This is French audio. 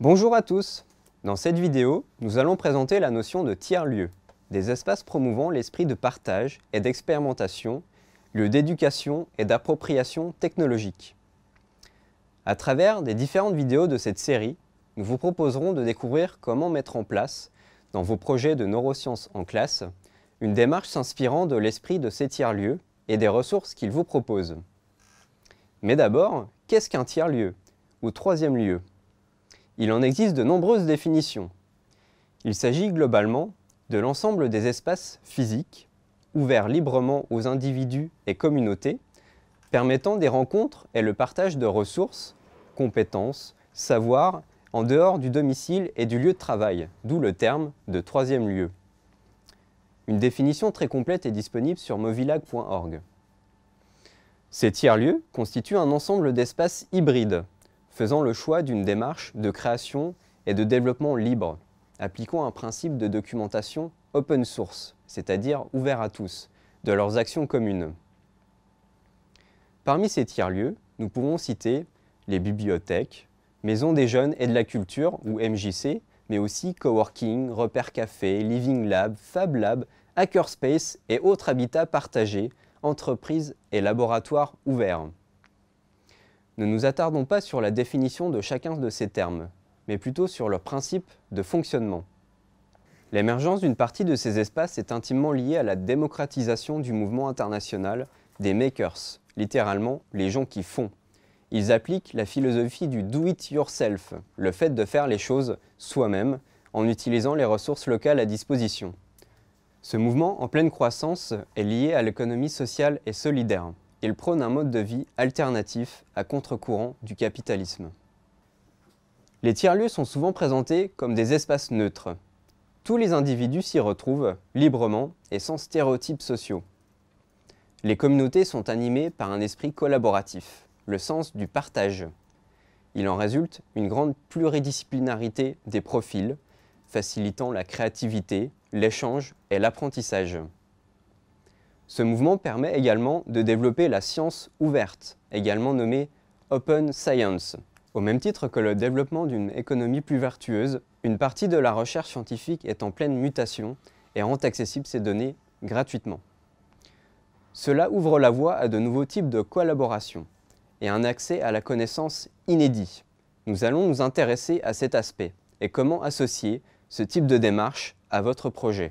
Bonjour à tous Dans cette vidéo, nous allons présenter la notion de tiers-lieu, des espaces promouvant l'esprit de partage et d'expérimentation, lieu d'éducation et d'appropriation technologique. À travers des différentes vidéos de cette série, nous vous proposerons de découvrir comment mettre en place dans vos projets de neurosciences en classe, une démarche s'inspirant de l'esprit de ces tiers-lieux et des ressources qu'ils vous proposent. Mais d'abord, qu'est-ce qu'un tiers-lieu ou troisième lieu Il en existe de nombreuses définitions. Il s'agit globalement de l'ensemble des espaces physiques, ouverts librement aux individus et communautés, permettant des rencontres et le partage de ressources, compétences, savoirs en dehors du domicile et du lieu de travail, d'où le terme de troisième lieu. Une définition très complète est disponible sur movilag.org. Ces tiers-lieux constituent un ensemble d'espaces hybrides, faisant le choix d'une démarche de création et de développement libre, appliquant un principe de documentation open source, c'est-à-dire ouvert à tous, de leurs actions communes. Parmi ces tiers-lieux, nous pouvons citer les bibliothèques, Maison des jeunes et de la culture, ou MJC, mais aussi coworking, repères café, living lab, fab lab, hackerspace et autres habitats partagés, entreprises et laboratoires ouverts. Ne nous attardons pas sur la définition de chacun de ces termes, mais plutôt sur leur principe de fonctionnement. L'émergence d'une partie de ces espaces est intimement liée à la démocratisation du mouvement international des makers, littéralement les gens qui font ils appliquent la philosophie du do it yourself, le fait de faire les choses soi-même en utilisant les ressources locales à disposition. Ce mouvement en pleine croissance est lié à l'économie sociale et solidaire. Il prône un mode de vie alternatif à contre-courant du capitalisme. Les tiers-lieux sont souvent présentés comme des espaces neutres. Tous les individus s'y retrouvent librement et sans stéréotypes sociaux. Les communautés sont animées par un esprit collaboratif sens du partage. Il en résulte une grande pluridisciplinarité des profils, facilitant la créativité, l'échange et l'apprentissage. Ce mouvement permet également de développer la science ouverte, également nommée Open Science. Au même titre que le développement d'une économie plus vertueuse, une partie de la recherche scientifique est en pleine mutation et rend accessible ces données gratuitement. Cela ouvre la voie à de nouveaux types de collaboration, et un accès à la connaissance inédit. Nous allons nous intéresser à cet aspect et comment associer ce type de démarche à votre projet.